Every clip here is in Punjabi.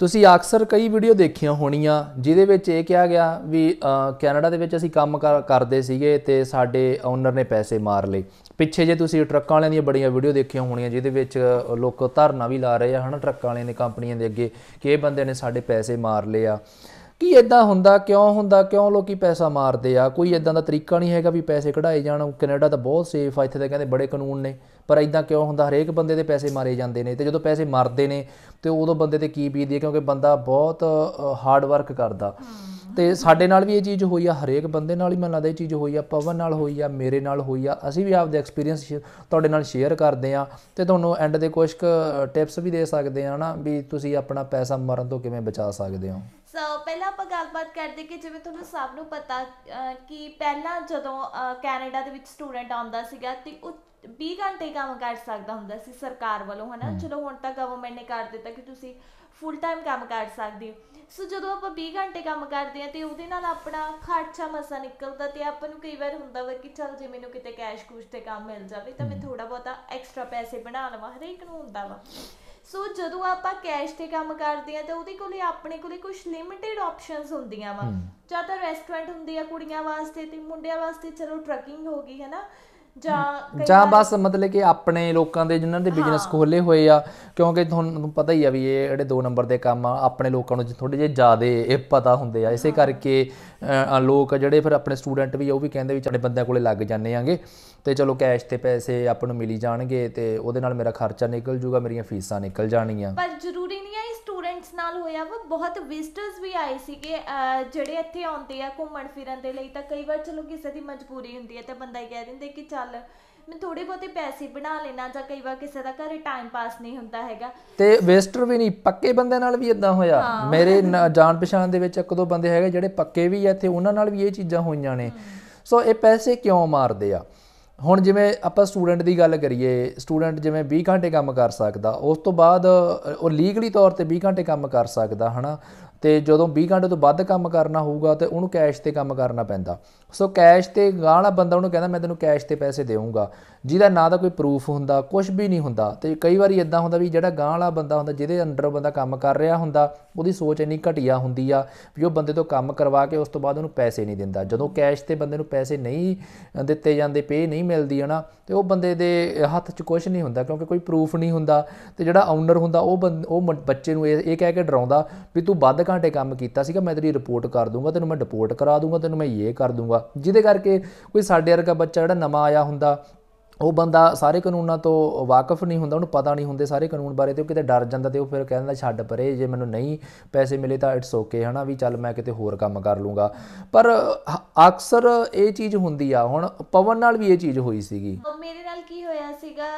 ਤੁਸੀਂ ਅਕਸਰ ਕਈ ਵੀਡੀਓ ਦੇਖੀਆਂ ਹੋਣੀਆਂ ਜਿਹਦੇ ਵਿੱਚ ਇਹ ਕਿਹਾ ਗਿਆ ਵੀ ਕੈਨੇਡਾ ਦੇ ਵਿੱਚ ਅਸੀਂ ਕੰਮ ਕਰਦੇ ਸੀਗੇ ਤੇ ਸਾਡੇ ਓਨਰ ਨੇ ਪੈਸੇ ਮਾਰ ਲਏ ਪਿੱਛੇ ਜੇ ਤੁਸੀਂ ਟਰੱਕਾਂ ਵਾਲਿਆਂ ਦੀਆਂ ਬੜੀਆਂ ਵੀਡੀਓ ਦੇਖੀਆਂ ਹੋਣੀਆਂ ਜਿਹਦੇ ਵਿੱਚ ਲੋਕ ਧਰਨਾ ਵੀ ਲਾ ਰਹੇ ਆ ਹਨਾ ਟਰੱਕਾਂ ਵਾਲਿਆਂ ਨੇ ਕੰਪਨੀਆਂ ਦੇ ਅੱਗੇ ਕਿ ਇਹ ਬੰਦੇ ਨੇ ਸਾਡੇ ਪੈਸੇ ਮਾਰ ਲਏ ਆ ਕੀ ਇਦਾਂ ਹੁੰਦਾ ਕਿਉਂ ਹੁੰਦਾ ਕਿਉਂ ਲੋਕੀ ਪੈਸਾ ਮਾਰਦੇ ਆ ਕੋਈ ਇਦਾਂ ਦਾ ਤਰੀਕਾ ਨਹੀਂ ਹੈਗਾ ਵੀ ਪੈਸੇ ਕਢਾਏ ਜਾਣ ਕੈਨੇਡਾ ਤਾਂ ਬਹੁਤ ਸੇਫ ਆ ਇੱਥੇ ਤਾਂ ਕਹਿੰਦੇ ਬੜੇ ਕਾਨੂੰਨ ਨੇ ਪਰ ਇਦਾਂ ਕਿਉਂ ਹੁੰਦਾ ਹਰੇਕ ਬੰਦੇ ਦੇ ਪੈਸੇ ਮਾਰੇ ਜਾਂਦੇ ਨੇ ਤੇ ਜਦੋਂ ਪੈਸੇ ਮਰਦੇ ਨੇ ਤੇ ਉਦੋਂ ਬੰਦੇ ਤੇ ਕੀ ਬੀਤਦੀ ਹੈ ਕਿਉਂਕਿ ਬੰਦਾ ਬਹੁਤ ਹਾਰਡ ਵਰਕ ਕਰਦਾ ਤੇ ਸਾਡੇ ਨਾਲ ਵੀ ਇਹ ਚੀਜ਼ ਹੋਈ ਆ ਹਰੇਕ ਬੰਦੇ ਨਾਲ ਹੀ ਮੈਨੂੰ ਲੱਗਦਾ ਇਹ ਚੀਜ਼ ਹੋਈ ਆ ਪਵਨ ਨਾਲ ਹੋਈ ਆ ਮੇਰੇ ਨਾਲ ਹੋਈ ਆ ਅਸੀਂ ਵੀ ਆਪਦੇ ਐਕਸਪੀਰੀਅੰਸ ਤੁਹਾਡੇ ਨਾਲ ਸ਼ੇਅਰ ਕਰਦੇ ਆ ਤੇ ਤੁਹਾਨੂੰ ਐਂਡ ਦੇ ਕੁਝ ਟਿਪਸ ਵੀ ਦੇ ਸਕਦੇ ਆ ਨਾ ਵੀ ਤੁਸੀਂ ਆਪਣਾ ਪੈਸਾ ਮਰਨ ਤੋਂ ਕਿਵੇਂ ਬਚਾ ਸਕਦੇ ਹੋ ਸੋ ਪਹਿਲਾਂ ਆਪਾਂ ਗੱਲਬਾਤ ਕਰਦੇ ਕਿ ਜਿਵੇਂ ਤੁਹਾਨੂੰ ਸਭ ਨੂੰ ਪਤਾ ਕਿ ਪਹਿਲਾਂ ਜਦੋਂ ਕੈਨੇਡਾ ਦੇ ਵਿੱਚ ਸਟੂਡੈਂਟ ਆਉਂਦਾ ਸੀਗਾ ਤੇ 20 ਘੰਟੇ ਕੰਮ ਕਰ ਸਕਦਾ ਹੁੰਦਾ ਸੀ ਸਰਕਾਰ ਵੱਲੋਂ ਹਨਾ ਚਲੋ ਹੁਣ ਤਾਂ ਗਵਰਨਮੈਂਟ ਨੇ ਕਰ ਦਿੱਤਾ ਕਿ ਤੁਸੀਂ ਫੁੱਲ ਟਾਈਮ ਕੰਮ ਕਰ ਸਕਦੇ ਹੋ ਸੋ ਜਦੋਂ ਆਪਾਂ 20 ਘੰਟੇ ਕੰਮ ਕਰਦੇ ਆ ਤੇ ਉਹਦੇ ਨਾਲ ਆਪਣਾ ਖਰਚਾ ਮਸਾ ਨਿਕਲਦਾ ਤੇ ਆਪਾਂ ਨੂੰ ਕਈ ਵਾਰ ਹੁੰਦਾ ਵਾ ਕਿ ਚਲ ਜੇ ਮੈਨੂੰ ਕਿਤੇ ਕੈਸ਼ ਕੁਸ਼ ਤੇ ਕੰਮ ਮਿਲ ਜਾਵੇ ਤਾਂ ਮੈਂ ਥੋੜਾ ਬਹੁਤਾ ਐਕਸਟਰਾ ਪੈਸੇ ਬਣਾ ਲਵਾਂ ਹਰੇਕ ਨੂੰ ਹੁੰਦਾ ਵਾ ਸੋ ਜਦੋਂ ਆਪਾਂ ਕੈਸ਼ ਤੇ ਕੰਮ ਕਰਦੇ ਆ ਤੇ ਉਹਦੇ ਕੋਲੇ ਆਪਣੇ ਕੋਲੇ ਕੁਝ ਲਿਮਿਟਿਡ ਆਪਸ਼ਨਸ ਹੁੰਦੀਆਂ ਵਾ ਜਾਂ ਤਾਂ ਰੈਸਟੋਰੈਂਟ ਹੁੰਦੀ ਆ ਕੁੜੀਆਂ ਵਾਸਤੇ ਤੇ ਮੁੰਡਿਆਂ ਵਾਸਤੇ ਚਲੋ ਟਰਕਿੰਗ ਹੋ ਗਈ ਹੈ ਨਾ ਜਾਂ ਜਾਂ ਬਸ ਮਤਲਬ ਕਿ ਆਪਣੇ ਲੋਕਾਂ ਦੇ ਜਿਨ੍ਹਾਂ ਦੇ ਬਿਜ਼ਨਸ ਖੋਲੇ ਹੋਏ ਆ ਕਿਉਂਕਿ ਤੁਹਾਨੂੰ ਪਤਾ ਹੀ ਆ ਵੀ ਇਹ ਜਿਹੜੇ 2 ਨੰਬਰ ਦੇ ਕੰਮ ਆ ਆਪਣੇ ਲੋਕਾਂ ਨੂੰ ਥੋੜੇ ਜਿਹਾ ਜ਼ਿਆਦਾ ਇਹ ਪਤਾ ਹੁੰਦੇ ਆ ਇਸੇ ਕਰਕੇ ਲੋਕ ਜਿਹੜੇ ਫਿਰ ਆਪਣੇ ਸਟੂਡੈਂਟ ਵੀ ਉਹ ਵੀ ਕਹਿੰਦੇ ਵੀ ਸਾਡੇ ਬੰਦਿਆਂ ਕੋਲੇ ਲੱਗ ਜਾਂਦੇ ਆਂਗੇ ਤੇ ਚਲੋ ਕੈਸ਼ ਤੇ ਪੈਸੇ ਆਪਾਂ ਨੂੰ ਮਿਲੀ ਜਾਣਗੇ ਤੇ ਉਹਦੇ ਨਾਲ ਮੇਰਾ ਖਰਚਾ ਨਿਕਲ ਜਾਊਗਾ ਮੇਰੀਆਂ ਫੀਸਾਂ ਨਿਕਲ ਜਾਣੀਆਂ ਪਰ ਜ਼ਰੂਰ ਨਾਲ ਹੋਇਆ ਵਾ ਬਹੁਤ ਵਿਜ਼ਟਰਸ ਵੀ ਆਏ ਸੀਗੇ ਜਿਹੜੇ ਇੱਥੇ ਆਉਂਦੇ ਆ ਘੁੰਮਣ ਫਿਰਨ ਦੇ ਲਈ ਤਾਂ ਕਈ ਵਾਰ ਚਲੋ ਕਿਸੇ ਦੀ ਮਜਬੂਰੀ ਹੁੰਦੀ ਹੈ ਤੇ ਬੰਦਾ ਹੀ ਕਹਿ ਦਿੰਦਾ ਕਿ ਚੱਲ ਮੈਂ ਥੋੜੇ ਬਹੁਤੇ ਪੈਸੇ ਬਣਾ ਲੈਣਾ ਜਾਂ ਕਈ ਵਾਰ ਕਿਸੇ ਦਾ ਘਰੇ ਟਾਈਮ ਪਾਸ ਨਹੀਂ ਹੁੰਦਾ ਹੈਗਾ ਤੇ ਵੇਸਟਰ ਵੀ ਨਹੀਂ ਪੱਕੇ ਬੰਦੇ ਨਾਲ ਵੀ ਇਦਾਂ ਹੋਇਆ ਮੇਰੇ ਜਾਣ ਪਛਾਣ ਦੇ ਵਿੱਚ ਇੱਕ ਦੋ ਬੰਦੇ ਹੈਗੇ ਜਿਹੜੇ ਪੱਕੇ ਵੀ ਆ ਤੇ ਉਹਨਾਂ ਨਾਲ ਵੀ ਇਹ ਚੀਜ਼ਾਂ ਹੋਈਆਂ ਨੇ ਸੋ ਇਹ ਪੈਸੇ ਕਿਉਂ ਮਾਰਦੇ ਆ ਹੁਣ ਜਿਵੇਂ ਆਪਾਂ ਸਟੂਡੈਂਟ ਦੀ ਗੱਲ ਕਰੀਏ ਸਟੂਡੈਂਟ ਜਿਵੇਂ 20 ਘੰਟੇ ਕੰਮ ਕਰ ਸਕਦਾ ਉਸ ਤੋਂ ਬਾਅਦ ਉਹ ਲੀਗਲੀ ਤੌਰ ਤੇ 20 ਘੰਟੇ ਕੰਮ ਕਰ ਸਕਦਾ ਹਨਾ ਤੇ ਜਦੋਂ 20 ਘੰਟੇ ਤੋਂ ਵੱਧ ਕੰਮ ਕਰਨਾ ਹੋਊਗਾ ਤੇ ਉਹਨੂੰ ਕੈਸ਼ ਤੇ ਕੰਮ ਕਰਨਾ ਪੈਂਦਾ ਸੋ ਕੈਸ਼ ਤੇ ਗਾਣਾ ਬੰਦਾ ਉਹਨੂੰ ਕਹਿੰਦਾ ਮੈਂ ਤੈਨੂੰ ਕੈਸ਼ ਤੇ ਪੈਸੇ ਦੇਵਾਂਗਾ ਜਿਹਦਾ ਨਾ ਤਾਂ ਕੋਈ ਪ੍ਰੂਫ ਹੁੰਦਾ ਕੁਝ ਵੀ ਨਹੀਂ ਹੁੰਦਾ ਤੇ ਕਈ ਵਾਰੀ ਇਦਾਂ ਹੁੰਦਾ ਵੀ ਜਿਹੜਾ ਗਾਣਾ ਬੰਦਾ ਹੁੰਦਾ ਜਿਹਦੇ ਅੰਡਰ ਬੰਦਾ ਕੰਮ ਕਰ ਰਿਹਾ ਹੁੰਦਾ ਉਹਦੀ ਸੋਚ ਇੰਨੀ ਘਟੀਆ ਹੁੰਦੀ ਆ ਵੀ ਉਹ ਬੰਦੇ ਤੋਂ ਕੰਮ ਕਰਵਾ ਕੇ ਉਸ ਤੋਂ ਬਾਅਦ ਉਹਨੂੰ ਪੈਸੇ ਨਹੀਂ ਦਿੰਦਾ ਜਦੋਂ ਕੈਸ਼ ਤੇ ਬੰਦੇ ਨੂੰ ਪੈਸੇ ਨਹੀਂ ਦਿੱਤੇ ਜਾਂਦੇ ਪੇ ਨਹੀਂ ਮਿਲਦੀ ਹਨਾ ਤੇ ਉਹ ਬੰਦੇ ਦੇ ਹੱਥ 'ਚ ਕੁਝ ਨਹੀਂ ਹੁੰਦਾ ਕਿਉਂਕਿ ਕੋਈ ਪ੍ਰੂਫ ਨਹੀਂ ਹੁੰਦਾ ਤੇ ਜਿਹੜਾ ਆਨਰ ਹੁੰਦਾ ਉਹ ਉਹ ਬੱਚੇ ਨੂੰ ਇਹ ਕਹਿ ਕੇ ਡਰਾਉਂਦਾ ਵੀ ਤੂੰ ਵੱਧ ਘੰਟੇ ਕੰਮ ਕੀਤਾ ਸੀਗਾ ਮੈਂ ਤੇਰੀ ਰਿਪੋਰਟ ਕਰ ਦੂੰਗਾ ਤੈਨੂੰ ਮੈਂ ਡਿਪੋਰਟ ਕਰਾ ਦੂੰਗਾ ਤੈਨੂੰ ਮੈਂ ਇਹ ਕਰ ਦੂੰਗਾ ਜਿਹਦੇ ਕਰਕੇ ਕੋਈ ਸਾਡੇ ਵਰਗਾ ਬੱਚਾ ਜਿਹੜਾ ਨਵਾਂ ਆਇਆ ਹੁੰਦਾ ਉਹ ਬੰਦਾ ਸਾਰੇ ਕਾਨੂੰਨਾਂ ਤੋਂ ਵਾਕਿਫ ਨਹੀਂ ਹੁੰਦਾ ਉਹਨੂੰ ਪਤਾ ਨਹੀਂ ਹੁੰਦੇ ਸਾਰੇ ਕਾਨੂੰਨ ਬਾਰੇ ਤੇ ਉਹ ਕਿਤੇ ਡਰ ਜਾਂਦਾ ਤੇ ਉਹ ਫਿਰ ਕਹਿੰਦਾ ਛੱਡ ਪਰੇ ਜੇ ਮੈਨੂੰ ਨਹੀਂ ਪੈਸੇ ਮਿਲੇ ਤਾਂ ਇਟਸ ਓਕੇ ਹਨਾ ਵੀ ਚੱਲ ਮੈਂ ਕਿਤੇ ਹੋਰ ਕੰਮ ਕਰ ਲੂੰਗਾ ਪਰ ਅਕਸਰ ਇਹ ਚੀਜ਼ ਹੁੰਦੀ ਆ ਹੁਣ ਪਵਨ ਨਾਲ ਵੀ ਇਹ ਚੀਜ਼ ਹੋਈ ਸੀਗੀ ਮੇਰੇ ਨਾਲ ਕੀ ਹੋਇਆ ਸੀਗਾ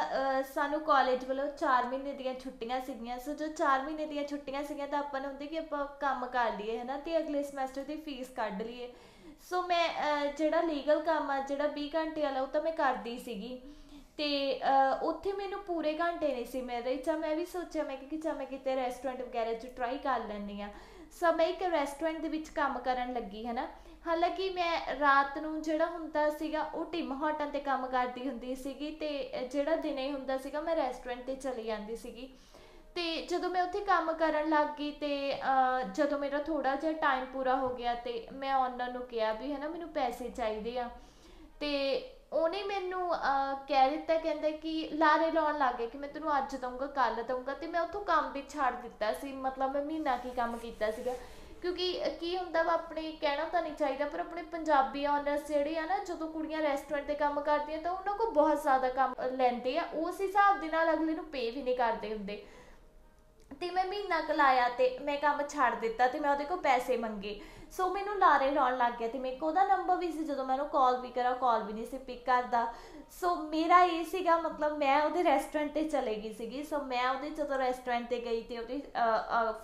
ਸਾਨੂੰ ਕਾਲਜ ਵੱਲੋਂ 4 ਮਹੀਨੇ ਦੀਆਂ ਛੁੱਟੀਆਂ ਸੀਗੀਆਂ ਸੋ ਜੋ 4 ਮਹੀਨੇ ਦੀਆਂ ਛੁੱਟੀਆਂ ਸੀਗੀਆਂ ਤਾਂ ਆਪਾਂ ਨੂੰ ਹੁੰਦੀ ਕਿ ਆਪਾਂ ਕੰਮ ਕਰ ਲਈਏ ਹਨਾ ਤੇ ਅਗਲੇ ਸਮੈਸਟਰ ਦੀ ਫੀਸ ਕੱਢ ਲਈਏ ਸੋ ਮੈਂ ਜਿਹੜਾ ਲੀਗਲ ਕੰਮ ਆ ਜਿਹੜਾ 20 ਘੰਟੇ ਵਾਲਾ ਉਹ ਤਾਂ ਮੈਂ ਕਰਦੀ ਸੀਗੀ ਤੇ ਉੱਥੇ ਮੈਨੂੰ ਪੂਰੇ ਘੰਟੇ ਨਹੀਂ ਸੀ ਮਿਲ ਰਹੀ ਚਾ ਮੈਂ ਵੀ ਸੋਚਿਆ ਮੈਂ ਕਿ ਚਾ ਮੈਂ ਕਿਤੇ ਰੈਸਟੋਰੈਂਟ ਵਗੈਰਾ 'ਚ ਟਰਾਈ ਕਰ ਲੈਂਦੀ ਆ ਸੋ ਮੈਂ ਇੱਕ ਰੈਸਟੋਰੈਂਟ ਦੇ ਵਿੱਚ ਕੰਮ ਕਰਨ ਲੱਗੀ ਹਨਾ ਹਾਲਾਂਕਿ ਮੈਂ ਰਾਤ ਨੂੰ ਜਿਹੜਾ ਹੁੰਦਾ ਸੀਗਾ ਉਹ ਟਿਮ ਹੋਟਲ ਤੇ ਕੰਮ ਕਰਦੀ ਹੁੰਦੀ ਸੀਗੀ ਤੇ ਜਿਹੜਾ ਦਿਨੇ ਹੁੰਦਾ ਸੀਗਾ ਮੈਂ ਰੈਸਟੋਰੈਂਟ ਤੇ ਚਲੀ ਜਾਂਦੀ ਸੀਗੀ ਤੇ ਜਦੋਂ ਮੈਂ ਉੱਥੇ ਕੰਮ ਕਰਨ ਲੱਗ ਗਈ ਤੇ ਜਦੋਂ ਮੇਰਾ ਥੋੜਾ ਜਿਹਾ ਟਾਈਮ ਪੂਰਾ ਹੋ ਗਿਆ ਤੇ ਮੈਂ ਉਹਨਾਂ ਨੂੰ ਕਿਹਾ ਵੀ ਹੈਨਾ ਮੈਨੂੰ ਪੈਸੇ ਚਾਹੀਦੇ ਆ ਤੇ ਉਹਨੇ ਮੈਨੂੰ ਕਹਿ ਦਿੱਤਾ ਕਹਿੰਦਾ ਕਿ ਲਾਰੇ ਲਾਉਣ ਲੱਗ ਕਿ ਮੈਂ ਤੈਨੂੰ ਅੱਜ ਦਊਂਗਾ ਕੱਲ ਦਊਂਗਾ ਤੇ ਮੈਂ ਉੱਥੋਂ ਕੰਮ ਵੀ ਛੱਡ ਦਿੱਤਾ ਸੀ ਮਤਲਬ ਮੈਂ ਮਹੀਨਾ ਕੀ ਕੰਮ ਕੀਤਾ ਸੀਗਾ ਕਿਉਂਕਿ ਕੀ ਹੁੰਦਾ ਵਾ ਆਪਣੇ ਕਹਿਣਾ ਤਾਂ ਨਹੀਂ ਚਾਹੀਦਾ ਪਰ ਆਪਣੇ ਪੰਜਾਬੀ ਆਨਰਸ ਜਿਹੜੇ ਆ ਨਾ ਜਦੋਂ ਕੁੜੀਆਂ ਰੈਸਟੋਰੈਂਟ ਤੇ ਕੰਮ ਕਰਦੀਆਂ ਤਾਂ ਉਹਨਾਂ ਕੋਲ ਬਹੁਤ ਜ਼ਿਆਦਾ ਕੰਮ ਲੈਂਦੇ ਆ ਉਸ ਹਿਸਾਬ ਦੇ ਨਾਲ ਅਗਲੇ ਨੂੰ ਪੇ ਵੀ ਨਹੀਂ ਕਰਦੇ ਹੁੰਦੇ ਤੇ ਮੈਂ ਮਹੀਨਾ ਕਲਾਇਆ ਤੇ ਮੈਂ ਕੰਮ ਛੱਡ ਦਿੱਤਾ ਤੇ ਮੈਂ ਉਹਦੇ ਕੋਲ ਪੈਸੇ ਮੰਗੇ ਸੋ ਮੈਨੂੰ ਲਾਰੇ ਲਾਉਣ ਲੱਗ ਗਿਆ ਤੇ ਮੇਰੇ ਕੋਲ ਉਹਦਾ ਨੰਬਰ ਵੀ ਸੀ ਜਦੋਂ ਮੈਂ ਉਹਨੂੰ ਕਾਲ ਵੀ ਕਰਾਂ ਕਾਲ ਵੀ ਨਹੀਂ ਸੀ ਪਿਕ ਕਰਦਾ ਸੋ ਮੇਰਾ ਇਹ ਸੀਗਾ ਮਤਲਬ ਮੈਂ ਉਹਦੇ ਰੈਸਟੋਰੈਂਟ ਤੇ ਚਲੇ ਗਈ ਸੀਗੀ ਸੋ ਮੈਂ ਉਹਦੇ ਜਦੋਂ ਰੈਸਟੋਰੈਂਟ ਤੇ ਗਈ ਤੇ ਉਹਦੇ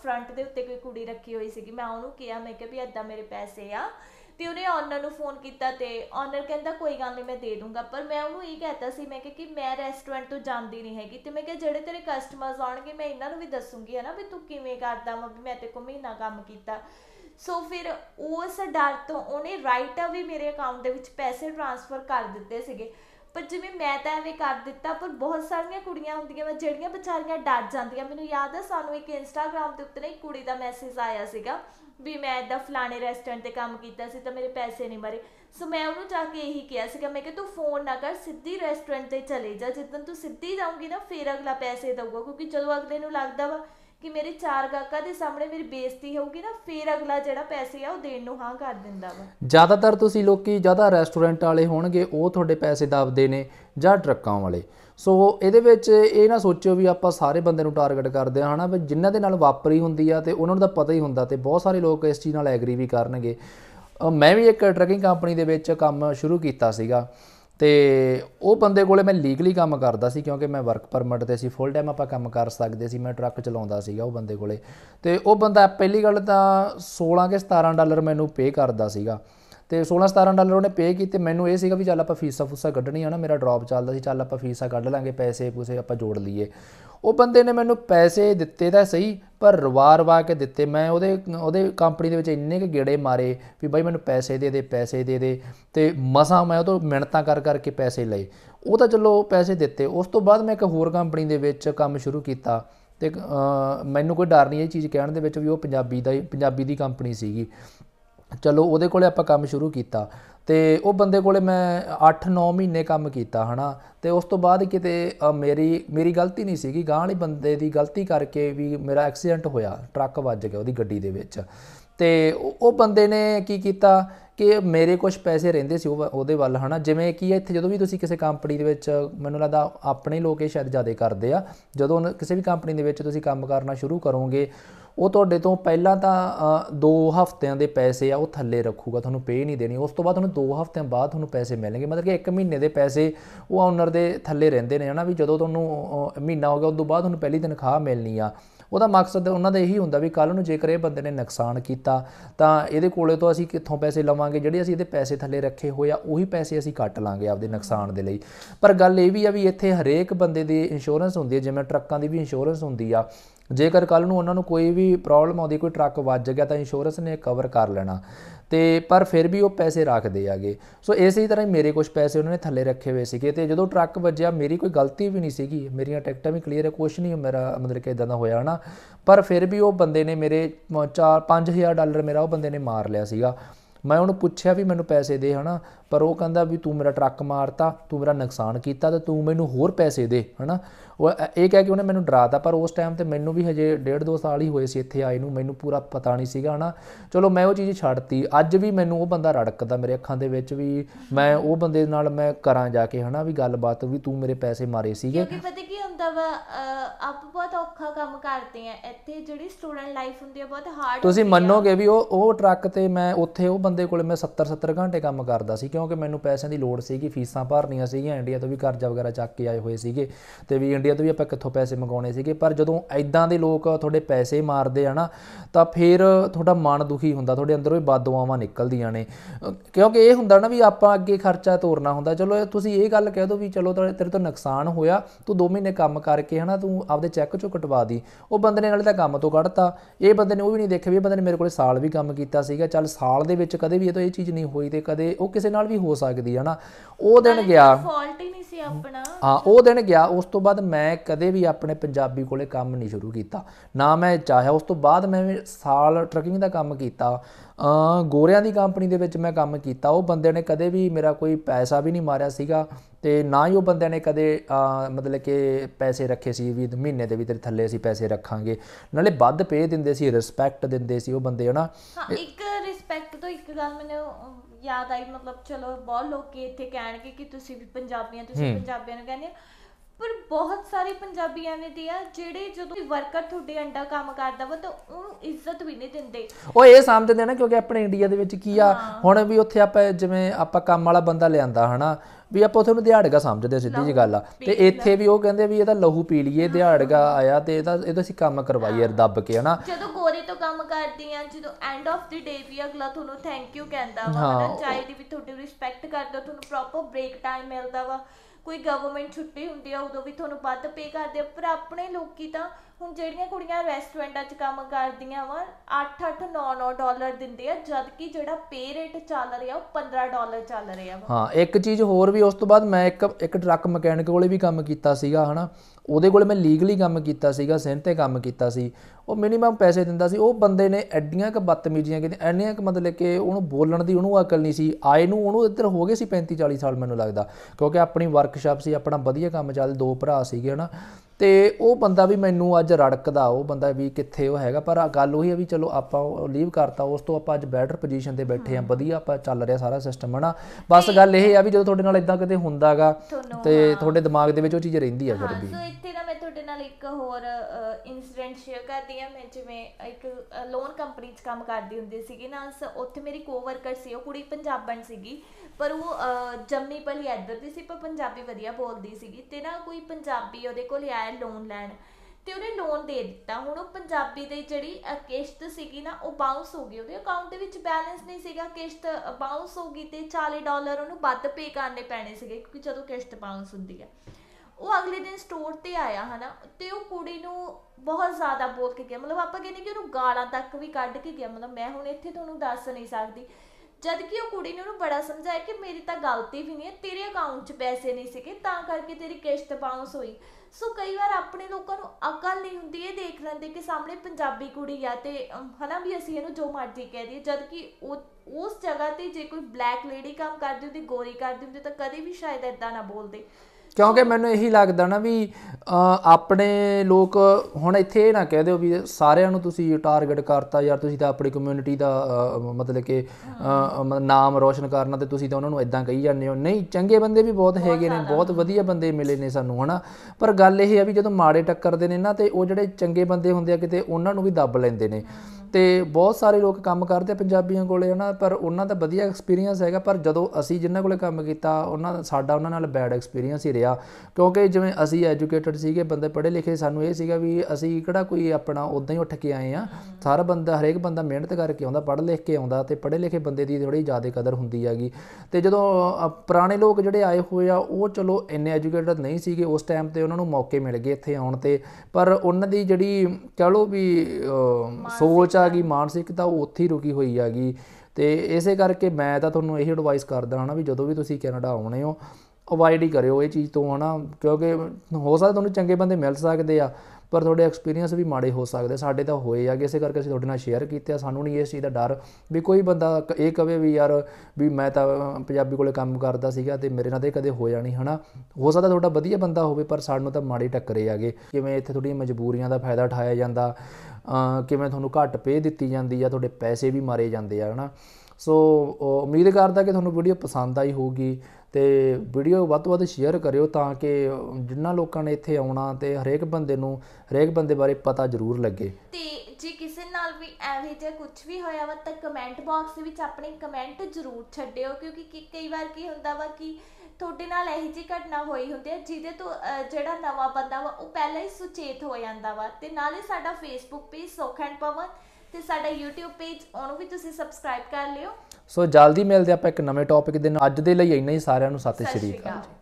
ਫਰੰਟ ਦੇ ਉੱਤੇ ਕੋਈ ਕੁੜੀ ਰੱਖੀ ਹੋਈ ਸੀਗੀ ਮੈਂ ਉਹਨੂੰ ਕਿਹਾ ਮੈਂ ਕਿਹਾ ਵੀ ਐਦਾਂ ਮੇਰੇ ਪੈਸੇ ਆ ਤੇ ਉਹਨੇ ਔਨਰ ਨੂੰ ਫੋਨ ਕੀਤਾ ਤੇ ਆਨਰ ਕਹਿੰਦਾ ਕੋਈ ਗੱਲ ਨਹੀਂ ਮੈਂ ਦੇ ਦੂੰਗਾ ਪਰ ਮੈਂ ਉਹਨੂੰ ਇਹ ਕਹਿਤਾ ਸੀ ਮੈਂ ਕਿ ਕਿ ਮੈਂ ਰੈਸਟੋਰੈਂਟ ਤੋਂ ਜਾਂਦੀ ਨਹੀਂ ਹੈਗੀ ਤੇ ਮੈਂ ਕਿਹਾ ਜਿਹੜੇ ਤੇਰੇ ਕਸਟਮਰਸ ਆਣਗੇ ਮੈਂ ਇਹਨਾਂ ਨੂੰ ਵੀ ਦੱਸੂੰਗੀ ਹੈ ਨਾ ਵੀ ਤੂੰ ਕਿਵੇਂ ਕਰਦਾ ਮੈਂ ਮੈਂ ਤੇ ਕੋ ਮਹੀਨਾ ਕੰਮ ਕੀਤਾ ਸੋ ਫਿਰ ਉਸ ਡਰ ਤੋਂ ਉਹਨੇ ਰਾਈਟ ਅਵੇ ਮੇਰੇ ਅਕਾਊਂਟ ਦੇ ਵਿੱਚ ਪੈਸੇ ਟ੍ਰਾਂਸਫਰ ਕਰ ਦਿੱਤੇ ਸੀਗੇ ਪਰ ਜਿਵੇਂ ਮੈਂ ਤਾਂ ਐਵੇਂ ਕਰ ਦਿੱਤਾ ਪਰ ਬਹੁਤ ਸਾਰੀਆਂ ਕੁੜੀਆਂ ਹੁੰਦੀਆਂ ਵਾ ਜਿਹੜੀਆਂ ਵਿਚਾਰੀਆਂ ਡਰ ਜਾਂਦੀਆਂ ਮੈਨੂੰ ਯਾਦ ਹੈ ਸਾਨੂੰ ਇੱਕ ਇੰਸਟਾਗ੍ਰam ਦੇ ਉੱਤੇ ਇੱਕ ਕੁੜੀ ਦਾ ਮੈਸੇਜ ਆਇਆ ਸੀਗਾ ਵੀ ਮੈਂ ਇਦਾਂ ਫਲਾਣੇ ਰੈਸਟੋਰੈਂਟ ਤੇ ਕੰਮ ਕੀਤਾ ਸੀ ਤਾਂ ਮੇਰੇ ਪੈਸੇ ਨਹੀਂ ਮਰੇ ਸੋ ਮੈਂ ਉਹਨੂੰ ਜਾ ਕੇ ਇਹੀ ਕਿਹਾ ਸੀਗਾ ਮੈਂ ਕਿ ਤੂੰ ਫੋਨ ਨਾ ਕਰ ਸਿੱਧੀ ਰੈਸਟੋਰੈਂਟ ਤੇ ਚਲੇ ਜਾ ਜਿੱਦਨ ਤੂੰ ਸਿੱਧੀ ਜਾਉਂਗੀ ਨਾ ਫੇਰ ਅਗਲਾ ਪੈਸੇ ਦਊਗਾ ਕਿਉਂਕਿ ਜਦੋਂ ਅਗਲੇ ਨੂੰ ਲੱਗਦਾ ਵਾ ਕਿ ਮੇਰੇ ਚਾਰ ਗਾਕਾ ਦੇ ਸਾਹਮਣੇ ਮੇਰੀ ਬੇਇੱਜ਼ਤੀ ਹੋਊਗੀ ਨਾ ਫੇਰ ਅਗਲਾ ਜਿਹੜਾ ਪੈਸੇ ਆ ਉਹ ਦੇਣ ਨੂੰ ਹਾਂ ਕਰ ਦਿੰਦਾ ਵਾ ਜ਼ਿਆਦਾਤਰ ਤੁਸੀਂ ਲੋਕੀ ਜ਼ਿਆਦਾ ਰੈਸਟੋਰੈਂਟ ਵਾਲੇ ਹੋਣਗੇ ਉਹ ਤੁਹਾਡੇ ਪੈਸੇ ਦਬਦੇ ਨੇ ਜਾਂ ਟਰੱਕਾਂ ਵਾਲੇ ਸੋ ਇਹਦੇ ਵਿੱਚ ਇਹ ਨਾ ਸੋਚਿਓ ਵੀ ਆਪਾਂ ਸਾਰੇ ਬੰਦੇ ਨੂੰ ਟਾਰਗੇਟ ਕਰਦੇ ਆ ਹਨਾ ਵੀ ਜਿਨ੍ਹਾਂ ਦੇ ਨਾਲ ਵਾਪਰੀ ਹੁੰਦੀ ਆ ਤੇ ਉਹਨਾਂ ਨੂੰ ਤਾਂ ਪਤਾ ਹੀ ਹੁੰਦਾ ਤੇ ਬਹੁਤ ਸਾਰੇ ਲੋਕ ਇਸ ਚੀਜ਼ ਨਾਲ ਐਗਰੀ ਵੀ ਕਰਨਗੇ ਮੈਂ ਵੀ ਇੱਕ ਟਰੱਕਿੰਗ ਕੰਪਨੀ ਦੇ ਵਿੱਚ ਕੰਮ ਸ਼ੁਰੂ ਕੀਤਾ ਸੀਗਾ ਤੇ ਉਹ ਬੰਦੇ ਕੋਲੇ ਮੈਂ ਲੀਗਲੀ ਕੰਮ ਕਰਦਾ ਸੀ ਕਿਉਂਕਿ ਮੈਂ ਵਰਕ ਪਰਮਿਟ ਤੇ ਸੀ ਫੁੱਲ ਟਾਈਮ ਆਪਾਂ ਕੰਮ ਕਰ ਸਕਦੇ ਸੀ ਮੈਂ ਟਰੱਕ ਚਲਾਉਂਦਾ ਸੀਗਾ ਉਹ ਬੰਦੇ ਕੋਲੇ ਤੇ ਉਹ ਬੰਦਾ ਪਹਿਲੀ ਗੱਲ ਤਾਂ 16 ਕੇ 17 ਡਾਲਰ ਮੈਨੂੰ ਪੇ ਕਰਦਾ ਸੀਗਾ ਤੇ 16 17 ਡਾਲਰ ਉਹਨੇ ਪੇ ਕੀਤੇ ਮੈਨੂੰ ਇਹ ਸੀਗਾ ਵੀ ਚੱਲ ਆਪਾਂ ਫੀਸਾ ਫੁੱਸਾ ਕੱਢਣੀ ਆ ਨਾ ਮੇਰਾ ਡ੍ਰੌਪ ਚੱਲਦਾ ਸੀ ਚੱਲ ਆਪਾਂ ਫੀਸਾਂ ਕੱਢ ਲਾਂਗੇ ਪੈਸੇ ਪੂਸੇ ਆਪਾਂ ਜੋੜ ਲਈਏ ਉਹ ਬੰਦੇ ਨੇ ਮੈਨੂੰ ਪੈਸੇ ਦਿੱਤੇ ਤਾਂ ਸਹੀ ਪਰ ਰਵਾਰਵਾ ਕੇ ਦਿੱਤੇ ਮੈਂ ਉਹਦੇ ਉਹਦੇ ਕੰਪਨੀ ਦੇ ਵਿੱਚ ਇੰਨੇ ਕਿ ਗੇੜੇ ਮਾਰੇ ਵੀ ਬਾਈ ਮੈਨੂੰ ਪੈਸੇ ਦੇ ਦੇ ਪੈਸੇ ਦੇ ਦੇ ਤੇ ਮਸਾਂ ਮੈਂ ਉਹ ਤੋਂ ਮਿਹਨਤਾਂ ਕਰ ਕਰਕੇ ਪੈਸੇ ਲਏ ਉਹ ਤਾਂ ਚਲੋ ਪੈਸੇ ਦਿੱਤੇ ਉਸ ਤੋਂ ਬਾਅਦ ਮੈਂ ਇੱਕ ਹੋਰ ਕੰਪਨੀ ਦੇ ਵਿੱਚ ਕੰਮ ਸ਼ੁਰੂ ਕੀਤਾ ਤੇ ਮੈਨੂੰ ਕੋਈ ਡਰ ਨਹੀਂ ਇਹ ਚੀਜ਼ ਕਹਿਣ ਦੇ ਵਿੱਚ ਵੀ ਉਹ ਪੰਜਾਬੀ ਦਾ ਪੰਜਾਬੀ ਦੀ ਕੰਪਨੀ ਸੀਗੀ ਚਲੋ ਉਹਦੇ ਕੋਲੇ ਆਪਾਂ ਕੰਮ ਸ਼ੁਰੂ ਕੀਤਾ ਤੇ ਉਹ ਬੰਦੇ ਕੋਲੇ ਮੈਂ 8-9 ਮਹੀਨੇ ਕੰਮ ਕੀਤਾ ਹਨਾ ਤੇ ਉਸ ਤੋਂ ਬਾਅਦ ਕਿਤੇ ਮੇਰੀ ਮੇਰੀ ਗਲਤੀ ਨਹੀਂ ਸੀਗੀ ਗਾਂ ਵਾਲੇ ਬੰਦੇ ਦੀ ਗਲਤੀ ਕਰਕੇ ਵੀ ਮੇਰਾ ਐਕਸੀਡੈਂਟ ਹੋਇਆ ਟਰੱਕ ਵੱਜ ਗਿਆ ਉਹਦੀ ਗੱਡੀ ਦੇ ਵਿੱਚ ਤੇ ਉਹ ਬੰਦੇ ਨੇ ਕੀ ਕੀਤਾ ਕਿ ਮੇਰੇ ਕੁਝ ਪੈਸੇ ਰਹਿੰਦੇ ਸੀ ਉਹਦੇ ਵੱਲ ਹਨਾ ਜਿਵੇਂ ਕੀ ਇੱਥੇ ਜਦੋਂ ਵੀ ਤੁਸੀਂ ਕਿਸੇ ਕੰਪਨੀ ਦੇ ਵਿੱਚ ਮੈਨੂੰ ਲੱਗਦਾ ਆਪਣੇ ਲੋਕ ਇਹ ਸ਼ਾਇਦ ਜ਼ਿਆਦਾ ਕਰਦੇ ਆ ਜਦੋਂ ਕਿਸੇ ਵੀ ਕੰਪਨੀ ਦੇ ਵਿੱਚ ਤੁਸੀਂ ਕੰਮ ਕਰਨਾ ਸ਼ੁਰੂ ਕਰੋਗੇ ਉਹ ਤੁਹਾਡੇ ਤੋਂ ਪਹਿਲਾਂ ਤਾਂ 2 ਹਫ਼ਤਿਆਂ ਦੇ ਪੈਸੇ ਆ ਉਹ ਥੱਲੇ ਰੱਖੂਗਾ ਤੁਹਾਨੂੰ ਪੇ ਨਹੀਂ ਦੇਣੀ ਉਸ ਤੋਂ ਬਾਅਦ ਤੁਹਾਨੂੰ 2 ਹਫ਼ਤਿਆਂ ਬਾਅਦ ਤੁਹਾਨੂੰ ਪੈਸੇ ਮਿਲਣਗੇ ਮਤਲਬ ਕਿ 1 ਮਹੀਨੇ ਦੇ ਪੈਸੇ ਉਹ ਆਨਰ ਦੇ ਥੱਲੇ ਰਹਿੰਦੇ ਨੇ ਹਨਾ ਵੀ ਜਦੋਂ ਤੁਹਾਨੂੰ ਮਹੀਨਾ ਹੋ ਗਿਆ ਉਸ ਤੋਂ ਬਾਅਦ ਤੁਹਾਨੂੰ ਪਹਿਲੀ ਤਨਖਾਹ ਮਿਲਣੀ ਆ ਉਹਦਾ ਮਕਸਦ ਉਹਨਾਂ ਦਾ ਇਹੀ ਹੁੰਦਾ ਵੀ ਕੱਲ ਨੂੰ ਜੇਕਰ ਇਹ ਬੰਦੇ ਨੇ ਨੁਕਸਾਨ ਕੀਤਾ ਤਾਂ ਇਹਦੇ ਕੋਲੇ ਤੋਂ ਅਸੀਂ ਕਿੱਥੋਂ ਪੈਸੇ ਲਵਾਂਗੇ ਜਿਹੜੇ ਅਸੀਂ ਇਹਦੇ ਪੈਸੇ ਥੱਲੇ ਰੱਖੇ ਹੋਏ ਆ ਉਹੀ ਪੈਸੇ ਅਸੀਂ ਕੱਟ ਲਾਂਗੇ ਆਪਦੇ ਨੁਕਸਾਨ ਦੇ ਲਈ ਪਰ ਗੱਲ ਇਹ ਵੀ ਆ ਵੀ ਇੱਥੇ ਹਰੇਕ ਬੰਦੇ ਦੀ ਇੰਸ਼ੋਰੈਂਸ ਹੁੰਦੀ ਹੈ ਜਿਵੇਂ ਟਰੱਕਾਂ ਦੀ ਵੀ ਇੰਸ਼ੋਰੈਂਸ ਹੁੰਦੀ ਆ ਜੇਕਰ ਕੱਲ ਨੂੰ ਉਹਨਾਂ ਨੂੰ ਕੋਈ ਵੀ ਪ੍ਰੋਬਲਮ ਆਉਂਦੀ ਕੋਈ ਟਰੱਕ ਵੱਜ ਗਿਆ ਤਾਂ ਇੰਸ਼ੋਰੈਂਸ ਨੇ ਕਵਰ ਕਰ ਲੈਣਾ ਤੇ ਪਰ ਫਿਰ ਵੀ ਉਹ ਪੈਸੇ ਰੱਖਦੇ ਆਗੇ ਸੋ ਇਸੇ ਤਰ੍ਹਾਂ ਹੀ ਮੇਰੇ ਕੁਝ ਪੈਸੇ ਉਹਨਾਂ ਨੇ ਥੱਲੇ ਰੱਖੇ ਹੋਏ ਸੀਗੇ ਤੇ ਜਦੋਂ ਟਰੱਕ ਵੱਜਿਆ ਮੇਰੀ ਕੋਈ ਗਲਤੀ ਵੀ ਨਹੀਂ ਸੀਗੀ ਮੇਰੀਆਂ ਟਿਕਟਾਂ ਵੀ ਕਲੀਅਰ ਹੈ ਕੁਝ ਨਹੀਂ ਮੇਰਾ ਮਤਲਬ ਕਿ ਇਦਾਂ ਦਾ ਹੋਇਆ ਹਨਾ ਪਰ ਫਿਰ ਵੀ ਉਹ ਬੰਦੇ ਨੇ ਮੇਰੇ 4 5000 ਡਾਲਰ ਮੇਰਾ ਉਹ ਬੰਦੇ ਨੇ ਮਾਰ ਲਿਆ ਸੀਗਾ ਮੈਂ ਉਹਨੂੰ ਪੁੱਛਿਆ ਵੀ ਮੈਨੂੰ ਪੈਸੇ ਦੇ ਹਨਾ ਪਰ ਉਹ ਕਹਿੰਦਾ ਵੀ ਤੂੰ ਮੇਰਾ ਟਰੱਕ ਮਾਰਤਾ ਤੂੰ ਮੇਰਾ ਨੁਕਸਾਨ ਕੀਤਾ ਤੇ ਤੂੰ ਮੈਨੂੰ ਹੋਰ ਪੈਸੇ ਦੇ ਹਨਾ ਉਹ ਇਹ ਕਹਿ ਕੇ ਉਹਨੇ ਮੈਨੂੰ ਡਰਾਤਾ ਪਰ ਉਸ ਟਾਈਮ ਤੇ ਮੈਨੂੰ ਵੀ ਹਜੇ ਡੇਢ ਦੋ ਸਾਲ ਹੀ ਹੋਏ ਸੀ ਇੱਥੇ ਆਏ ਨੂੰ ਮੈਨੂੰ ਪੂਰਾ ਪਤਾ ਨਹੀਂ ਸੀਗਾ ਹਨਾ ਚਲੋ ਮੈਂ ਉਹ ਚੀਜ਼ ਛੱਡਤੀ ਅੱਜ ਵੀ ਮੈਨੂੰ ਉਹ ਬੰਦਾ ਰੜਕਦਾ ਮੇਰੇ ਅੱਖਾਂ ਦੇ ਵਿੱਚ ਵੀ ਮੈਂ ਉਹ ਬੰਦੇ ਨਾਲ ਮੈਂ ਕਰਾਂ ਜਾ ਕੇ ਹਨਾ ਵੀ ਗੱਲਬਾਤ ਵੀ ਤੂੰ ਮੇਰੇ ਪੈਸੇ ਮਾਰੇ ਸੀਗੇ ਕਿਉਂਕਿ ਪਤਾ ਕੀ ਹੁੰਦਾ ਵਾ ਆਪ ਬਹੁਤ ਔਖਾ ਕੰਮ ਕਰਦੇ ਆ ਇੱਥੇ ਜਿਹੜੀ ਸਟੂਡੈਂਟ ਲਾਈਫ ਹੁੰਦੀ ਆ ਬਹੁਤ ਹਾਰਡ ਤੁਸੀਂ ਮੰਨੋਗੇ ਵੀ ਉਹ ਉਹ ਟਰੱਕ ਤੇ ਮੈਂ ਉੱਥੇ ਉਹ ਬੰਦੇ ਕੋਲੇ ਮੈਂ 70 70 ਘੰਟੇ ਕੰਮ ਕਰਦਾ ਸੀ ਕਿਉਂਕਿ ਮੈਨੂੰ ਪੈਸਿਆਂ ਦੀ ਲੋੜ ਸੀਗੀ ਫੀਸਾਂ ਭਰਨੀਆਂ ਸੀਗੀਆਂ ਇੰਡੀਆ ਤੋਂ ਵੀ ਕਰਜ਼ਾ ਵਗੈਰਾ ਚੱਕ ਕੇ ਆਏ ਹੋਏ ਸੀਗੇ ਤੇ ਵੀ ਲੱਗਦੀ ਤੋਂ ਵੀ ਆਪਾਂ ਕਿੱਥੋਂ ਪੈਸੇ ਮੰਗਾਉਣੇ ਸੀਗੇ ਪਰ ਜਦੋਂ ਐਦਾਂ ਦੇ ਲੋਕ ਤੁਹਾਡੇ ਪੈਸੇ ਮਾਰਦੇ ਆ ਨਾ ਤਾਂ ਫਿਰ ਤੁਹਾਡਾ ਮਨ ਦੁਖੀ ਹੁੰਦਾ ਤੁਹਾਡੇ ਅੰਦਰੋਂ ਇਹ ਬਾਦਵਾਵਾਂ ਨਿਕਲਦੀਆਂ ਨੇ ਕਿਉਂਕਿ ਇਹ ਹੁੰਦਾ ਨਾ ਵੀ ਆਪਾਂ ਅੱਗੇ ਖਰਚਾ ਤੋਰਨਾ ਹੁੰਦਾ ਚਲੋ ਤੁਸੀਂ ਇਹ ਗੱਲ ਕਹਿ ਦਿਓ ਵੀ ਚਲੋ ਤੇਰੇ ਤੋਂ ਨੁਕਸਾਨ ਹੋਇਆ ਤੂੰ 2 ਮਹੀਨੇ ਕੰਮ ਕਰਕੇ ਹਨਾ ਤੂੰ ਆਪਦੇ ਚੈੱਕ ਚੋਂ ਕਟਵਾ ਦੀ ਉਹ ਬੰਦੇ ਨੇ ਨਾਲੇ ਤਾਂ ਕੰਮ ਤੋਂ ਕੱਢਤਾ ਇਹ ਬੰਦੇ ਨੇ ਉਹ ਵੀ ਨਹੀਂ ਦੇਖਿਆ ਵੀ ਇਹ ਬੰਦੇ ਨੇ ਮੇਰੇ ਕੋਲੇ ਸਾਲ ਵੀ ਕੰਮ ਕੀਤਾ ਸੀਗਾ ਚੱਲ ਸਾਲ ਦੇ ਵਿੱਚ ਕਦੇ ਵੀ ਇਹ ਤੋਂ ਇਹ ਚੀਜ਼ ਨਹੀਂ ਹੋਈ ਤੇ ਕਦੇ ਉਹ ਕਿਸੇ ਨਾਲ ਵੀ ਹੋ ਸਕਦੀ ਹੈ ਨਾ ਉਹ ਦਿਨ ਗਿਆ ਫਾਲਟ ਹੀ ਨਹੀਂ ਸੀ ਆਪਣਾ ਹਾਂ ਉਹ ਦਿਨ ਗਿਆ ਉਸ ਤੋਂ ਬਾਅਦ ਮੈਂ ਕਦੇ ਵੀ ਆਪਣੇ ਪੰਜਾਬੀ ਕੋਲੇ ਕੰਮ ਨਹੀਂ ਸ਼ੁਰੂ ਕੀਤਾ ਨਾ ਮੈਂ ਚਾਹਿਆ ਉਸ ਤੋਂ ਬਾਅਦ ਮੈਂ ਸਾਲ ਟਰਕਿੰਗ ਦਾ ਕੰਮ ਕੀਤਾ ਗੋਰਿਆਂ ਦੀ ਕੰਪਨੀ ਦੇ ਵਿੱਚ ਮੈਂ ਕੰਮ ਕੀਤਾ ਉਹ ਬੰਦੇ ਨੇ ਕਦੇ ਵੀ ਮੇਰਾ ਕੋਈ ਪੈਸਾ ਵੀ ਨਹੀਂ ਮਾਰਿਆ ਸੀਗਾ ਤੇ ਨਾ ਹੀ ਉਹ ਬੰਦੇ ਨੇ ਕਦੇ ਮਤਲਬ ਕਿ ਪੈਸੇ ਰੱਖੇ ਸੀ ਵੀ ਮਹੀਨੇ ਦੇ ਵੀ ਤੇਰੇ ਥੱਲੇ ਅਸੀਂ ਪੈਸੇ ਰੱਖਾਂਗੇ ਨਾਲੇ ਵੱਧ ਪੇ ਦਿੰਦੇ ਸੀ ਰਿਸਪੈਕਟ ਦਿੰਦੇ ਸੀ ਉਹ ਬੰਦੇ ਹਨਾ ਹਾਂ ਇੱਕ ਰਿਸਪੈਕਟ ਤੋਂ ਇੱਕ ਗੱਲ ਮੈਨੂੰ ਯਾਦ ਆਈ ਮਤਲਬ ਚਲੋ ਬਹੁਤ ਲੋਕ ਇੱਥੇ ਕਹਿਣਗੇ ਕਿ ਤੁਸੀਂ ਵੀ ਪੰਜਾਬੀਆਂ ਤੁਸੀਂ ਪੰਜਾਬੀਆਂ ਨੂੰ ਕਹਿੰਦੇ ਪਰ ਬਹੁਤ ਸਾਰੇ ਪੰਜਾਬੀ ਐਵੇਂ ਦੇ ਆ ਜਿਹੜੇ ਜਦੋਂ ਵਰਕਰ ਤੁਹਾਡੇ ਅੰਡਾ ਕੰਮ ਕਰਦਾ ਵਾ ਤਾਂ ਉਹਨੂੰ ਇੱਜ਼ਤ ਵੀ ਨਹੀਂ ਦਿੰਦੇ ਉਹ ਇਹ ਸਮਝਦੇ ਨੇ ਨਾ ਕਿਉਂਕਿ ਆਪਣੇ ਇੰਡੀਆ ਦੇ ਵਿੱਚ ਕੀ ਆ ਹੁਣ ਵੀ ਉੱਥੇ ਆਪਾਂ ਜਿਵੇਂ ਆਪਾਂ ਕੰਮ ਵਾਲਾ ਬੰਦਾ ਲਿਆਂਦਾ ਹਨਾ ਵੀ ਆਪਾਂ ਉਥੇ ਨੂੰ ਦਿਹਾੜਗਾ ਸਮਝਦੇ ਸਿੱਧੀ ਜੀ ਗੱਲ ਆ ਤੇ ਇੱਥੇ ਵੀ ਉਹ ਕਹਿੰਦੇ ਵੀ ਇਹਦਾ ਲਹੂ ਪੀ ਲਈਏ ਦਿਹਾੜਗਾ ਆਇਆ ਤੇ ਇਹਦਾ ਇਹਦਾ ਅਸੀਂ ਕੰਮ ਕਰਵਾਈਏ ਦੱਬ ਕੇ ਹਨਾ ਜਦੋਂ ਗੋਰੇ ਤੋਂ ਕੰਮ ਕਰਦੀ ਆ ਜਦੋਂ ਐਂਡ ਆਫ ਦੀ ਡੇ ਵੀ ਅਗਲਾ ਤੁਹਾਨੂੰ ਥੈਂਕ ਯੂ ਕਹਿੰਦਾ ਵਾ ਹਨਾ ਚਾਹੀਦੀ ਵੀ ਤੁਹਾਡੀ ਰਿਸਪੈਕਟ ਕਰਦਾ ਤੁਹਾਨੂੰ ਪ੍ਰੋਪਰ ਬ੍ਰੇਕ ਟਾਈਮ ਮਿਲਦਾ ਵਾ ਕੋਈ ਗਵਰਨਮੈਂਟ ਛੁੱਟੀ ਹੁੰਦੀ ਆ ਉਦੋਂ ਵੀ ਤੁਹਾਨੂੰ ਵੱਧ ਪੇ ਕਰਦੇ ਆ ਪਰ ਆਪਣੇ ਲੋਕੀ ਤਾਂ ਹੁਣ ਜਿਹੜੀਆਂ ਕੁੜੀਆਂ ਰੈਸਟੋਰੈਂਟਾਂ 'ਚ ਕੰਮ ਕਰਦੀਆਂ ਵਾ 8-8 9-9 ਡਾਲਰ ਦਿੰਦੇ ਆ ਜਦ ਕਿ ਜਿਹੜਾ ਪੇ ਰੇਟ ਚੱਲ ਰਿਹਾ ਉਹ 15 ਡਾਲਰ ਚੱਲ ਰਿਹਾ ਵਾ ਹਾਂ ਇੱਕ ਚੀਜ਼ ਹੋਰ ਵੀ ਉਸ ਤੋਂ ਬਾਅਦ ਮੈਂ ਇੱਕ ਇੱਕ ਟਰੱਕ ਮਕੈਨਿਕ ਕੋਲੇ ਵੀ ਕੰਮ ਕੀਤਾ ਸੀਗਾ ਹਨਾ ਉਹਦੇ ਕੋਲ ਮੈਂ ਲੀਗਲੀ ਕੰਮ ਕੀਤਾ ਸੀਗਾ ਸਿੰਨ ਤੇ ਕੰਮ ਕੀਤਾ ਸੀ ਉਹ ਮਿਨੀਮਮ ਪੈਸੇ ਦਿੰਦਾ ਸੀ ਉਹ ਬੰਦੇ ਨੇ ਐਡੀਆਂ ਕ ਬਤਮੀਜ਼ੀਆਂ ਕੀਤੀ ਐਨੀਆਂ ਕ ਮਤਲਬ ਕਿ ਉਹਨੂੰ ਬੋਲਣ ਦੀ ਉਹਨੂੰ ਅਕਲ ਨਹੀਂ ਸੀ ਆਏ ਨੂੰ ਉਹਨੂੰ ਇੱਧਰ ਹੋ ਗਏ ਸੀ 35 40 ਸਾਲ ਮੈਨੂੰ ਲੱਗਦਾ ਕਿਉਂਕਿ ਆਪਣੀ ਵਰਕਸ਼ਾਪ ਸੀ ਆਪਣਾ ਵਧੀਆ ਕੰਮ ਚੱਲ ਦੋ ਭਰਾ ਸੀਗੇ ਹਨਾ ਤੇ ਉਹ ਬੰਦਾ ਵੀ ਮੈਨੂੰ ਅੱਜ ਰੜਕਦਾ ਉਹ ਬੰਦਾ ਵੀ ਕਿੱਥੇ ਉਹ ਹੈਗਾ ਪਰ ਗੱਲ ਉਹੀ ਆ ਵੀ ਚਲੋ ਆਪਾਂ ਉਹ ਲੀਵ ਕਰਤਾ ਉਸ ਤੋਂ ਆਪਾਂ ਅੱਜ ਬੈਟਰ ਪੋਜੀਸ਼ਨ ਤੇ ਬੈਠੇ ਆ ਵਧੀਆ ਆਪਾਂ ਚੱਲ ਰਿਹਾ ਸਾਰਾ ਸਿਸਟਮ ਹਨਾ ਬਸ ਗੱਲ ਇਹ ਆ ਵੀ ਜਦੋਂ ਤੁਹਾਡੇ ਨਾਲ ਇਦਾਂ ਕਿਤੇ ਹੁੰਦਾਗਾ ਤੇ ਤੁਹਾਡੇ ਦਿਮਾਗ ਦੇ ਵਿੱਚ ਉਹ ਚੀਜ਼ ਰਹਿੰਦੀ ਆ ਫਿਰ ਵੀ ਸੋ ਇੱਥੇ ਨਾ ਮੈਂ ਤੁਹਾਡੇ ਨਾਲ ਇੱਕ ਹੋਰ ਇਨਸੀਡੈਂਟ ਸ਼ੇਅਰ ਕਰਦੀ ਆ ਮੈਂ ਜਿਵੇਂ ਇੱਕ ਲੋਨ ਕੰਪਨੀ 'ਚ ਕੰਮ ਕਰਦੀ ਹੁੰਦੀ ਸੀਗੀ ਨਾ ਉੱਥੇ ਮੇਰੀ ਕੋਵਰਕਰ ਸੀ ਉਹ ਕੁੜੀ ਪੰਜਾਬਣ ਸੀਗੀ ਪਰ ਉਹ ਜੰਮੀ ਪਲੀ ਇੱਧਰ ਦੀ ਸੀ ਪਰ ਪੰਜਾਬੀ ਵਧੀਆ ਬੋਲਦੀ ਸੀਗੀ ਤੇ ਨਾ ਕੋਈ ਪੰਜਾਬੀ ਉਹਦੇ ਕੋਲ ਆਇਆ ਹੈ ਲੋਨ ਲੈਣ ਤੇ ਉਹਨੇ ਲੋਨ ਦੇ ਦਿੱਤਾ ਹੁਣ ਉਹ ਪੰਜਾਬੀ ਦੇ ਜਿਹੜੀ ਕਿਸ਼ਤ ਸੀਗੀ ਨਾ ਉਹ ਬਾਉਂਸ ਹੋ ਗਈ ਉਹਦੇ ਅਕਾਊਂਟ ਦੇ ਵਿੱਚ ਬੈਲੈਂਸ ਨਹੀਂ ਸੀਗਾ ਕਿਸ਼ਤ ਬਾਉਂਸ ਹੋ ਗਈ ਤੇ 40 ਡਾਲਰ ਉਹਨੂੰ ਵੱਧ ਪੇ ਕਰਨੇ ਪੈਣੇ ਸੀਗੇ ਕਿਉਂਕਿ ਜਦੋਂ ਕਿਸ਼ਤ ਬਾਉਂਸ ਹੁੰਦੀ ਹੈ ਉਹ ਅਗਲੇ ਦਿਨ ਸਟੋਰ ਤੇ ਆਇਆ ਹਨਾ ਤੇ ਉਹ ਕੁੜੀ ਨੂੰ ਬਹੁਤ ਜ਼ਿਆਦਾ ਬੋਲ ਕੇ ਗਿਆ ਮਤਲਬ ਆਪਾਂ ਕਹਿੰਦੇ ਕਿ ਉਹਨੂੰ ਗਾਲਾਂ ਤੱਕ ਵੀ ਕੱਢ ਕੇ ਗਿਆ ਮਤਲਬ ਮੈਂ ਹੁਣ ਇੱਥੇ ਤੁਹਾਨੂੰ ਦੱਸ ਨਹੀਂ ਸਕਦੀ ਜਦ ਕਿ ਉਹ ਕੁੜੀ ਨੇ ਉਹਨੂੰ ਬੜਾ ਸਮਝਾਇਆ ਕਿ ਮੇਰੀ ਤਾਂ ਗਲਤੀ ਵੀ ਨਹੀਂ ਹੈ ਤੇਰੇ ਅਕਾਊਂਟ 'ਚ ਪੈਸੇ ਨਹੀਂ ਸੀਗੇ ਤਾਂ ਕਰਕੇ ਤੇਰੀ ਕਿਸ਼ਤ ਬਾਉਂਸ ਹੋਈ ਸੋ ਕਈ ਵਾਰ ਆਪਣੇ ਲੋਕਾਂ ਨੂੰ ਅਕਲ ਨਹੀਂ ਹੁੰਦੀ ਇਹ ਦੇਖ ਲੈਂਦੇ ਕਿ ਸਾਹਮਣੇ ਪੰਜਾਬੀ ਕੁੜੀ ਆ ਤੇ ਹਨਾ ਵੀ ਅਸੀਂ ਇਹਨੂੰ ਜੋ ਮਰਜ਼ੀ ਕਹਿ ਦਈਏ ਜਦ ਕਿ ਉਸ ਜਗ੍ਹਾ ਤੇ ਜੇ ਕੋਈ ਬਲੈਕ ਲੇਡੀ ਕੰਮ ਕਰਦੀ ਹੁੰਦੀ ਗੋਰੀ ਕਰਦੀ ਹੁੰਦੀ ਤਾਂ ਕਦੇ ਵੀ ਸ਼ਾਇਦ ਇਦਾਂ ਨਾ ਬੋਲਦੇ ਕਿਉਂਕਿ ਮੈਨੂੰ ਇਹੀ ਲੱਗਦਾ ਨਾ ਵੀ ਆਪਣੇ ਲੋਕ ਹੁਣ ਇੱਥੇ ਇਹ ਨਾ ਕਹਿ ਦਿਓ ਵੀ ਸਾਰਿਆਂ ਨੂੰ ਤੁਸੀਂ ਟਾਰਗੇਟ ਕਰਤਾ ਯਾਰ ਤੁਸੀਂ ਤਾਂ ਆਪਣੀ ਕਮਿਊਨਿਟੀ ਦਾ ਮਤਲਬ ਕਿ ਨਾਮ ਰੋਸ਼ਨ ਕਰਨਾ ਤੇ ਤੁਸੀਂ ਤਾਂ ਉਹਨਾਂ ਨੂੰ ਇਦਾਂ ਕਹੀ ਜਾਂਦੇ ਹੋ ਨਹੀਂ ਚੰਗੇ ਬੰਦੇ ਵੀ ਬਹੁਤ ਹੈਗੇ ਨੇ ਬਹੁਤ ਵਧੀਆ ਬੰਦੇ ਮਿਲੇ ਨੇ ਸਾਨੂੰ ਹਨਾ ਪਰ ਗੱਲ ਇਹ ਹੈ ਵੀ ਜਦੋਂ ਮਾੜੇ ਟੱਕਰਦੇ ਨੇ ਨਾ ਤੇ ਉਹ ਜਿਹੜੇ ਚੰਗੇ ਬੰਦੇ ਹੁੰਦੇ ਆ ਕਿਤੇ ਉਹਨਾਂ ਨੂੰ ਵੀ ਦੱਬ ਲੈਂਦੇ ਨੇ ਤੇ ਬਹੁਤ ਸਾਰੇ ਲੋਕ ਕੰਮ ਕਰਦੇ ਆ ਪੰਜਾਬੀਆਂ ਕੋਲੇ ਹਨਾ ਪਰ ਉਹਨਾਂ ਦਾ ਵਧੀਆ ਐਕਸਪੀਰੀਅੰਸ ਹੈਗਾ ਪਰ ਜਦੋਂ ਅਸੀਂ ਜਿਨ੍ਹਾਂ ਕੋਲੇ ਕੰਮ ਕੀਤਾ ਉਹਨਾਂ ਦਾ ਸਾਡਾ ਉਹਨਾਂ ਨਾਲ ਬੈਡ ਐਕਸਪੀਰੀਅੰਸ ਹੀ ਰਿਹਾ ਕਿਉਂਕਿ ਜਿਵੇਂ ਅਸੀਂ ਐਜੂਕੇਟਡ ਸੀਗੇ ਬੰਦੇ ਪੜ੍ਹੇ ਲਿਖੇ ਸਾਨੂੰ ਇਹ ਸੀਗਾ ਵੀ ਅਸੀਂ ਕਿਹੜਾ ਕੋਈ ਆਪਣਾ ਉਦਾਂ ਹੀ ਉੱਠ ਕੇ ਆਏ ਆ ਸਾਰਾ ਬੰਦਾ ਹਰੇਕ ਬੰਦਾ ਮਿਹਨਤ ਕਰਕੇ ਆਉਂਦਾ ਪੜ੍ਹ ਲਿਖ ਕੇ ਆਉਂਦਾ ਤੇ ਪੜ੍ਹੇ ਲਿਖੇ ਬੰਦੇ ਦੀ ਥੋੜੀ ਜ਼ਿਆਦਾ ਕਦਰ ਹੁੰਦੀ ਹੈਗੀ ਤੇ ਜਦੋਂ ਪੁਰਾਣੇ ਲੋਕ ਜਿਹੜੇ ਆਏ ਹੋਏ ਆ ਉਹ ਚਲੋ ਇੰਨੇ ਐਜੂਕੇਟਡ ਨਹੀਂ ਸੀਗੇ ਉਸ ਟਾਈਮ ਤੇ ਉਹਨਾਂ ਨੂੰ ਮੌਕੇ ਮਿਲ ਗਏ ਇੱਥੇ ਆਉਣ ਤੇ ਪਰ ਉਹਨਾਂ ਦੀ ਜਿਹੜੀ ਕਹ ਲੋ ਵੀ ਸੋਚ ਆ ਗਈ ਮਾਨਸਿਕਤਾ ਉਹ ਉੱਥੇ ਹੀ ਰੁਕੀ ਹੋਈ ਹੈਗੀ ਤੇ ਇਸੇ ਕਰਕੇ ਮੈਂ ਤਾਂ ਤੁਹਾਨੂੰ ਇਹੀ ਐਡਵਾਈਸ ਕਰਦਾ ਹਾਂ ਨਾ ਵੀ ਜਦੋਂ ਵੀ ਤੁਸੀਂ ਕੈਨੇਡਾ ਆਉਣੇ ਹੋ ਅਵਾਇਡ ਹੀ ਕਰਿਓ ਇਹ ਚੀਜ਼ ਤੋਂ ਹਨਾ ਕਿਉਂਕਿ ਹੋ ਸਕਦਾ ਤੁਹਾਨੂੰ ਚੰਗੇ ਬੰਦੇ ਮਿਲ ਸਕਦੇ ਆ ਪਰ ਤੁਹਾਡੇ ਐਕਸਪੀਰੀਅੰਸ ਵੀ ਮਾੜੇ ਹੋ ਸਕਦੇ ਸਾਡੇ ਤਾਂ ਹੋਏ ਆ ਇਸੇ ਕਰਕੇ ਅਸੀਂ ਤੁਹਾਡੇ ਨਾਲ ਸ਼ੇਅਰ ਕੀਤੇ ਆ ਸਾਨੂੰ ਨਹੀਂ ਇਸ ਚੀਜ਼ ਦਾ ਡਰ ਵੀ ਕੋਈ ਬੰਦਾ ਇਹ ਕਵੇ ਵੀ ਯਾਰ ਵੀ ਮੈਂ ਤਾਂ ਪੰਜਾਬੀ ਕੋਲੇ ਕੰਮ ਕਰਦਾ ਸੀਗਾ ਤੇ ਮੇਰੇ ਨਾਲ ਤੇ ਕਦੇ ਹੋ ਜਾਣੀ ਹਨਾ ਹੋ ਸਕਦਾ ਤੁਹਾਡਾ ਵਧੀਆ ਬੰਦਾ ਹੋਵੇ ਪਰ ਸਾਨੂੰ ਤਾਂ ਮਾੜੇ ਟੱਕਰੇ ਆਗੇ ਕਿਵੇਂ ਇੱਥੇ ਤੁਹਾਡੀਆਂ ਮਜਬੂਰੀਆਂ ਦਾ ਫਾਇਦਾ ਉਠਾਇਆ ਜਾਂਦਾ ਕਿਵੇਂ ਤੁਹਾਨੂੰ ਘੱਟ ਪੇ ਦਿੱਤੀ ਜਾਂਦੀ ਆ ਤੁਹਾਡੇ ਪੈਸੇ ਵੀ ਮਾਰੇ ਜਾਂਦੇ ਆ ਹਨਾ ਸੋ ਉਮੀਦ ਕਰਦਾ ਕਿ ਤੁਹਾਨੂੰ ਵੀਡੀਓ ਪਸੰਦ ਆਈ ਹੋਊਗੀ ਤੇ ਵੀਡੀਓ ਵੱਧ ਤੋਂ ਵੱਧ ਸ਼ੇਅਰ ਕਰਿਓ ਤਾਂ ਕਿ ਜਿੰਨਾ ਲੋਕਾਂ ਨੇ ਇੱਥੇ ਆਉਣਾ ਤੇ ਹਰੇਕ ਬੰਦੇ ਨੂੰ ਹਰੇਕ ਬੰਦੇ ਬਾਰੇ ਪਤਾ ਜ਼ਰੂਰ ਲੱਗੇ ਤੇ ਜੇ ਕਿਸੇ ਨਾਲ ਵੀ ਐਵੇਂ ਜਿਹਾ ਕੁਝ ਵੀ ਹੋਇਆ ਵਾ ਤਾਂ ਕਮੈਂਟ ਬਾਕਸ ਦੇ ਵਿੱਚ ਆਪਣੀ ਕਮੈਂਟ ਜ਼ਰੂਰ ਛੱਡਿਓ ਕਿਉਂਕਿ ਕਈ ਵਾਰ ਕੀ ਹੁੰਦਾ ਵਾ ਕਿ ਤੁਹਾਡੇ ਨਾਲ ਇਹੋ ਜਿਹੀ ਘਟਨਾ ਹੋਈ ਹੁੰਦੀ ਹੈ ਜਿਹਦੇ ਤੋਂ ਜਿਹੜਾ ਨਵਾਂ ਬੰਦਾ ਵਾ ਉਹ ਪਹਿਲਾਂ ਹੀ ਸੁਚੇਤ ਹੋ ਜਾਂਦਾ ਵਾ ਤੇ ਨਾਲੇ ਸਾਡਾ ਫੇਸਬੁੱਕ ਪੇਜ ਸੋਖ ਐਂਡ ਪਵਨ ਤੇ ਸਾਡਾ YouTube ਪੇਜ ਉਹਨੂੰ ਵੀ ਤੁਸੀਂ ਸਬਸਕ੍ਰਾਈਬ ਕਰ ਲਿਓ ਸੋ ਜਲਦੀ ਮਿਲਦੇ ਆਪਾਂ ਇੱਕ ਨਵੇਂ ਟੌਪਿਕ ਦੇ ਨਾਲ ਅੱਜ ਦੇ ਲਈ ਇੰਨਾ ਹੀ ਸਾਰਿਆਂ ਨੂੰ ਸਤਿ ਸ਼੍ਰੀ ਅਕਾਲ